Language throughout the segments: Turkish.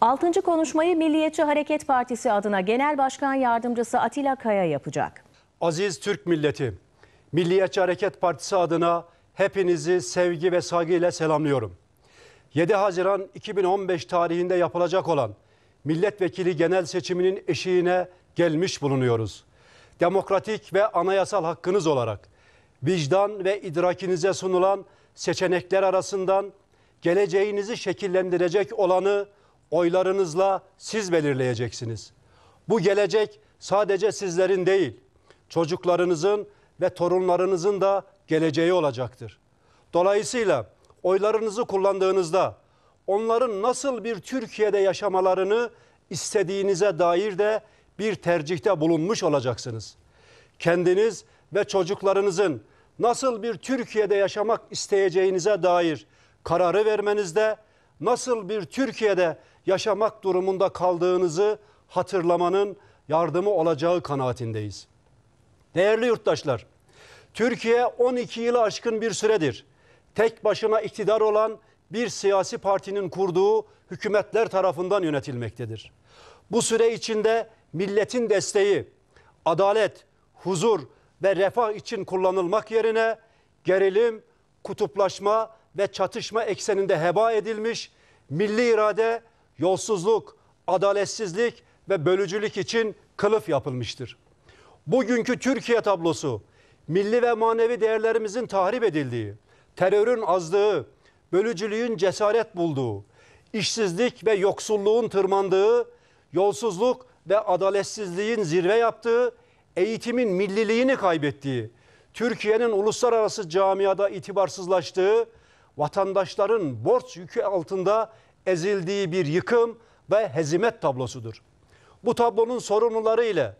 Altıncı konuşmayı Milliyetçi Hareket Partisi adına Genel Başkan Yardımcısı Atilla Kaya yapacak. Aziz Türk milleti, Milliyetçi Hareket Partisi adına hepinizi sevgi ve saygıyla selamlıyorum. 7 Haziran 2015 tarihinde yapılacak olan milletvekili genel seçiminin eşiğine gelmiş bulunuyoruz. Demokratik ve anayasal hakkınız olarak vicdan ve idrakinize sunulan seçenekler arasından geleceğinizi şekillendirecek olanı oylarınızla siz belirleyeceksiniz. Bu gelecek sadece sizlerin değil, çocuklarınızın ve torunlarınızın da geleceği olacaktır. Dolayısıyla oylarınızı kullandığınızda onların nasıl bir Türkiye'de yaşamalarını istediğinize dair de bir tercihte bulunmuş olacaksınız. Kendiniz ve çocuklarınızın nasıl bir Türkiye'de yaşamak isteyeceğinize dair kararı vermenizde, nasıl bir Türkiye'de yaşamak durumunda kaldığınızı hatırlamanın yardımı olacağı kanaatindeyiz. Değerli yurttaşlar, Türkiye 12 yılı aşkın bir süredir tek başına iktidar olan bir siyasi partinin kurduğu hükümetler tarafından yönetilmektedir. Bu süre içinde milletin desteği adalet, huzur ve refah için kullanılmak yerine gerilim, kutuplaşma ve çatışma ekseninde heba edilmiş milli irade yolsuzluk, adaletsizlik ve bölücülük için kılıf yapılmıştır. Bugünkü Türkiye tablosu milli ve manevi değerlerimizin tahrip edildiği, terörün azdığı, bölücülüğün cesaret bulduğu, işsizlik ve yoksulluğun tırmandığı, yolsuzluk ve adaletsizliğin zirve yaptığı, eğitimin milliliğini kaybettiği, Türkiye'nin uluslararası camiada itibarsızlaştığı, vatandaşların borç yükü altında ezildiği bir yıkım ve hezimet tablosudur. Bu tablonun sorunları ile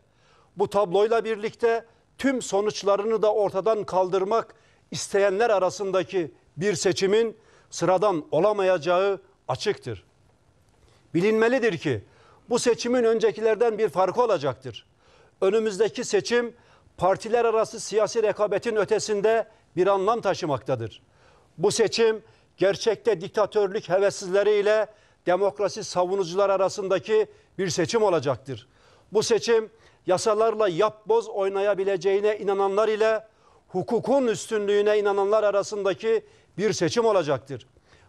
bu tabloyla birlikte tüm sonuçlarını da ortadan kaldırmak isteyenler arasındaki bir seçimin sıradan olamayacağı açıktır. Bilinmelidir ki bu seçimin öncekilerden bir farkı olacaktır. Önümüzdeki seçim partiler arası siyasi rekabetin ötesinde bir anlam taşımaktadır. Bu seçim gerçekte diktatörlük hevessizleriyle demokrasi savunucular arasındaki bir seçim olacaktır. Bu seçim yasalarla yapboz oynayabileceğine inananlar ile hukukun üstünlüğüne inananlar arasındaki bir seçim olacaktır.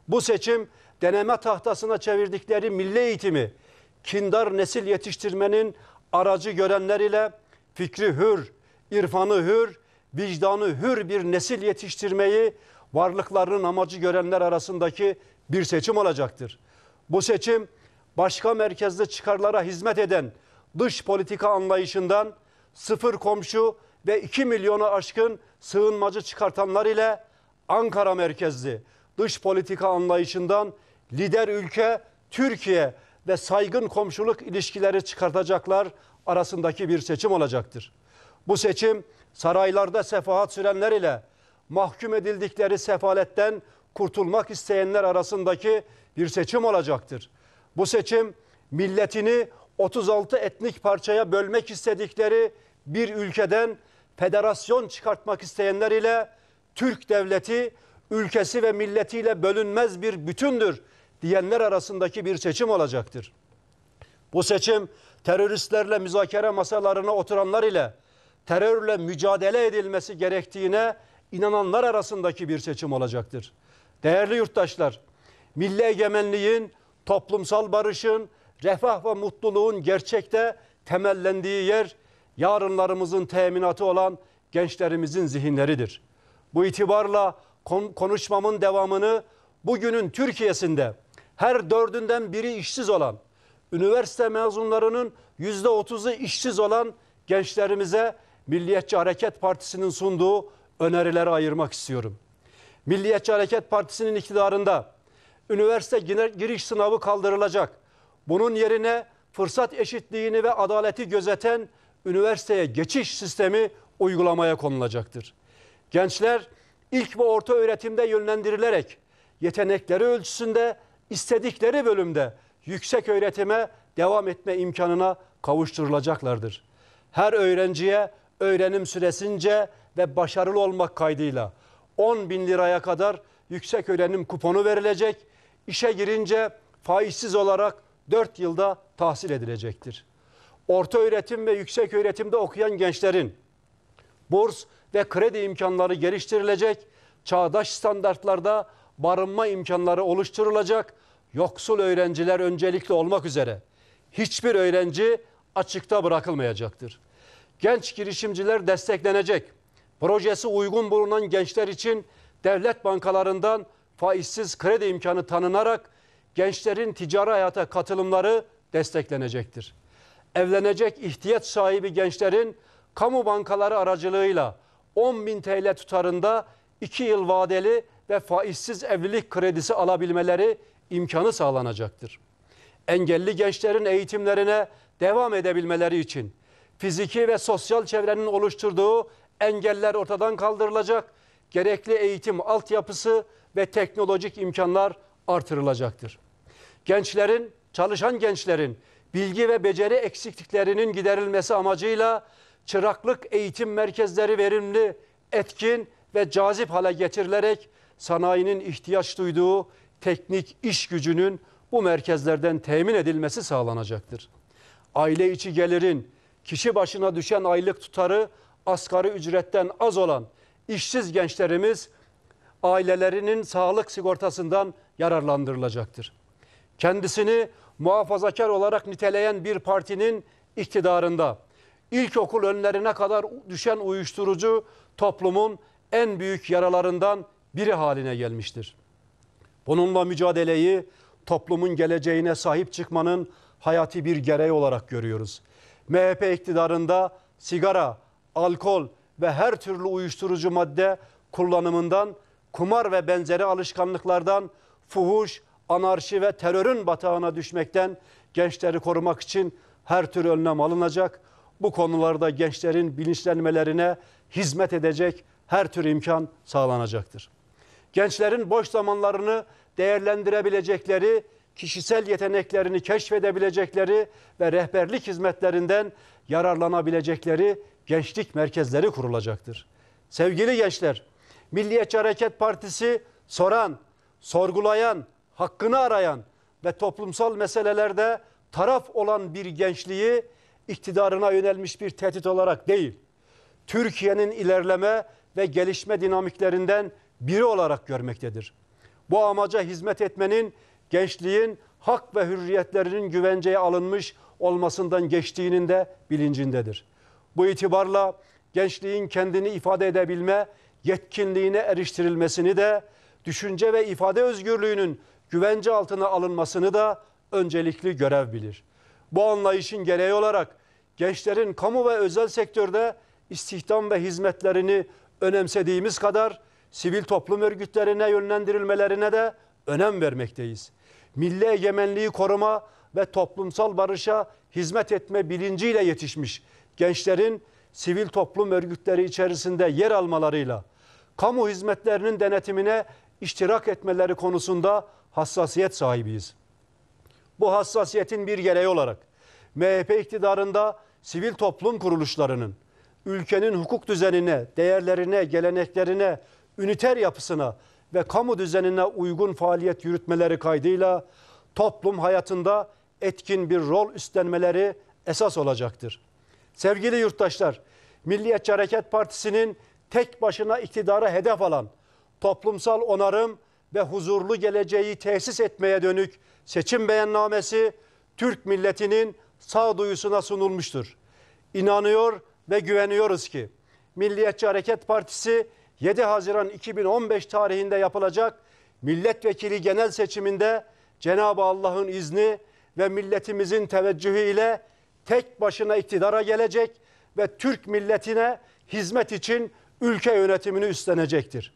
Bu seçim deneme tahtasına çevirdikleri milli eğitimi kindar nesil yetiştirmenin aracı görenler ile fikri hür, irfanı hür, vicdanı hür bir nesil yetiştirmeyi varlıklarının amacı görenler arasındaki bir seçim olacaktır. Bu seçim başka merkezli çıkarlara hizmet eden dış politika anlayışından sıfır komşu ve 2 milyonu aşkın sığınmacı çıkartanlar ile Ankara merkezli dış politika anlayışından lider ülke Türkiye ve saygın komşuluk ilişkileri çıkartacaklar arasındaki bir seçim olacaktır. Bu seçim saraylarda sefahat sürenler ile mahkum edildikleri sefaletten kurtulmak isteyenler arasındaki bir seçim olacaktır. Bu seçim milletini 36 etnik parçaya bölmek istedikleri bir ülkeden federasyon çıkartmak isteyenler ile Türk devleti ülkesi ve milletiyle bölünmez bir bütündür diyenler arasındaki bir seçim olacaktır. Bu seçim teröristlerle müzakere masalarına oturanlar ile terörle mücadele edilmesi gerektiğine inananlar arasındaki bir seçim olacaktır. Değerli yurttaşlar, milli egemenliğin, toplumsal barışın, refah ve mutluluğun gerçekte temellendiği yer yarınlarımızın teminatı olan gençlerimizin zihinleridir. Bu itibarla konuşmamın devamını bugünün Türkiye'sinde her dördünden biri işsiz olan, üniversite mezunlarının yüzde otuzu işsiz olan gençlerimize Milliyetçi Hareket Partisi'nin sunduğu önerilere ayırmak istiyorum. Milliyetçi Hareket Partisi'nin iktidarında üniversite giriş sınavı kaldırılacak. Bunun yerine fırsat eşitliğini ve adaleti gözeten üniversiteye geçiş sistemi uygulamaya konulacaktır. Gençler ilk ve orta öğretimde yönlendirilerek yetenekleri ölçüsünde istedikleri bölümde yüksek öğretime devam etme imkanına kavuşturulacaklardır. Her öğrenciye öğrenim süresince ve başarılı olmak kaydıyla 10 bin liraya kadar yüksek öğrenim kuponu verilecek. İşe girince faizsiz olarak 4 yılda tahsil edilecektir. Orta öğretim ve yüksek öğretimde okuyan gençlerin burs ve kredi imkanları geliştirilecek, çağdaş standartlarda barınma imkanları oluşturulacak, yoksul öğrenciler öncelikli olmak üzere hiçbir öğrenci açıkta bırakılmayacaktır genç girişimciler desteklenecek. Projesi uygun bulunan gençler için devlet bankalarından faizsiz kredi imkanı tanınarak gençlerin ticari hayata katılımları desteklenecektir. Evlenecek ihtiyaç sahibi gençlerin kamu bankaları aracılığıyla 10 bin TL tutarında 2 yıl vadeli ve faizsiz evlilik kredisi alabilmeleri imkanı sağlanacaktır. Engelli gençlerin eğitimlerine devam edebilmeleri için fiziki ve sosyal çevrenin oluşturduğu engeller ortadan kaldırılacak, gerekli eğitim altyapısı ve teknolojik imkanlar artırılacaktır. Gençlerin, çalışan gençlerin bilgi ve beceri eksikliklerinin giderilmesi amacıyla çıraklık eğitim merkezleri verimli, etkin ve cazip hale getirilerek sanayinin ihtiyaç duyduğu teknik iş gücünün bu merkezlerden temin edilmesi sağlanacaktır. Aile içi gelirin kişi başına düşen aylık tutarı asgari ücretten az olan işsiz gençlerimiz ailelerinin sağlık sigortasından yararlandırılacaktır. Kendisini muhafazakar olarak niteleyen bir partinin iktidarında ilkokul önlerine kadar düşen uyuşturucu toplumun en büyük yaralarından biri haline gelmiştir. Bununla mücadeleyi toplumun geleceğine sahip çıkmanın hayati bir gereği olarak görüyoruz. MHP iktidarında sigara, alkol ve her türlü uyuşturucu madde kullanımından, kumar ve benzeri alışkanlıklardan, fuhuş, anarşi ve terörün batağına düşmekten gençleri korumak için her türlü önlem alınacak. Bu konularda gençlerin bilinçlenmelerine hizmet edecek her tür imkan sağlanacaktır. Gençlerin boş zamanlarını değerlendirebilecekleri kişisel yeteneklerini keşfedebilecekleri ve rehberlik hizmetlerinden yararlanabilecekleri gençlik merkezleri kurulacaktır. Sevgili gençler, Milliyetçi Hareket Partisi soran, sorgulayan, hakkını arayan ve toplumsal meselelerde taraf olan bir gençliği iktidarına yönelmiş bir tehdit olarak değil, Türkiye'nin ilerleme ve gelişme dinamiklerinden biri olarak görmektedir. Bu amaca hizmet etmenin gençliğin hak ve hürriyetlerinin güvenceye alınmış olmasından geçtiğinin de bilincindedir. Bu itibarla gençliğin kendini ifade edebilme yetkinliğine eriştirilmesini de düşünce ve ifade özgürlüğünün güvence altına alınmasını da öncelikli görev bilir. Bu anlayışın gereği olarak gençlerin kamu ve özel sektörde istihdam ve hizmetlerini önemsediğimiz kadar sivil toplum örgütlerine yönlendirilmelerine de önem vermekteyiz milli egemenliği koruma ve toplumsal barışa hizmet etme bilinciyle yetişmiş gençlerin sivil toplum örgütleri içerisinde yer almalarıyla kamu hizmetlerinin denetimine iştirak etmeleri konusunda hassasiyet sahibiyiz. Bu hassasiyetin bir gereği olarak MHP iktidarında sivil toplum kuruluşlarının ülkenin hukuk düzenine, değerlerine, geleneklerine, üniter yapısına ve kamu düzenine uygun faaliyet yürütmeleri kaydıyla toplum hayatında etkin bir rol üstlenmeleri esas olacaktır. Sevgili yurttaşlar, Milliyetçi Hareket Partisi'nin tek başına iktidara hedef alan toplumsal onarım ve huzurlu geleceği tesis etmeye dönük seçim beyannamesi Türk milletinin sağduyusuna sunulmuştur. İnanıyor ve güveniyoruz ki Milliyetçi Hareket Partisi 7 Haziran 2015 tarihinde yapılacak milletvekili genel seçiminde Cenab-ı Allah'ın izni ve milletimizin teveccühü ile tek başına iktidara gelecek ve Türk milletine hizmet için ülke yönetimini üstlenecektir.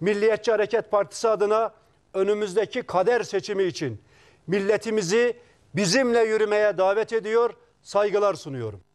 Milliyetçi Hareket Partisi adına önümüzdeki kader seçimi için milletimizi bizimle yürümeye davet ediyor, saygılar sunuyorum.